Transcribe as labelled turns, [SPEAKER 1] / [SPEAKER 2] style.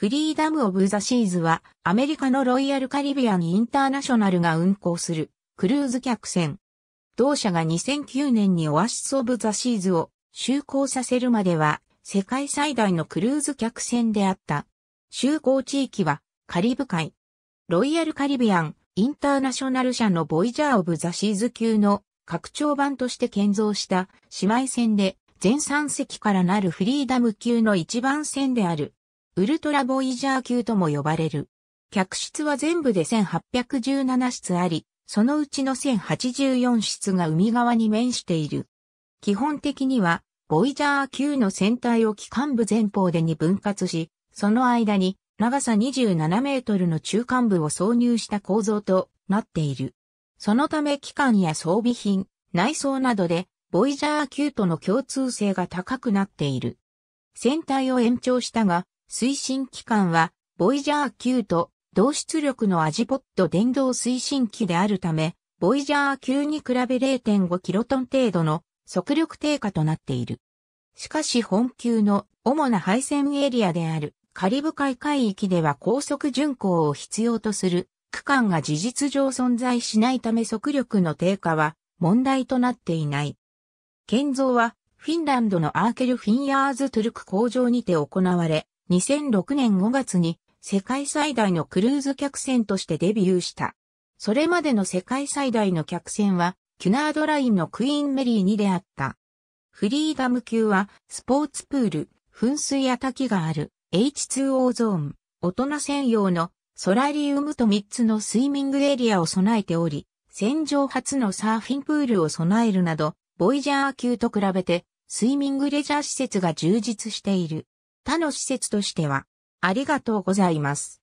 [SPEAKER 1] フリーダム・オブ・ザ・シーズは、アメリカのロイヤル・カリビアン・インターナショナルが運航する、クルーズ客船。同社が2009年にオアシス・オブ・ザ・シーズを就航させるまでは、世界最大のクルーズ客船であった。就航地域は、カリブ海。ロイヤル・カリビアン・インターナショナル社のボイジャー・オブ・ザ・シーズ級の拡張版として建造した姉妹船で、全3隻からなるフリーダム級の一番船である。ウルトラボイジャー級とも呼ばれる。客室は全部で1817室あり、そのうちの1084室が海側に面している。基本的には、ボイジャー級の船体を機関部前方でに分割し、その間に長さ27メートルの中間部を挿入した構造となっている。そのため機関や装備品、内装などで、ボイジャー級との共通性が高くなっている。船体を延長したが、推進機関は、ボイジャー級と同出力のアジポット電動推進機であるため、ボイジャー級に比べ 0.5kT 程度の速力低下となっている。しかし本級の主な配線エリアであるカリブ海海域では高速巡航を必要とする区間が事実上存在しないため速力の低下は問題となっていない。建造はフィンランドのアーケルフィンヤーズトゥルク工場にて行われ、2006年5月に世界最大のクルーズ客船としてデビューした。それまでの世界最大の客船は、キュナードラインのクイーンメリーに出会った。フリーダム級は、スポーツプール、噴水や滝がある、H2O ゾーン、大人専用のソラリウムと3つのスイミングエリアを備えており、戦場初のサーフィンプールを備えるなど、ボイジャー級と比べて、スイミングレジャー施設が充実している。他の施設としては、ありがとうございます。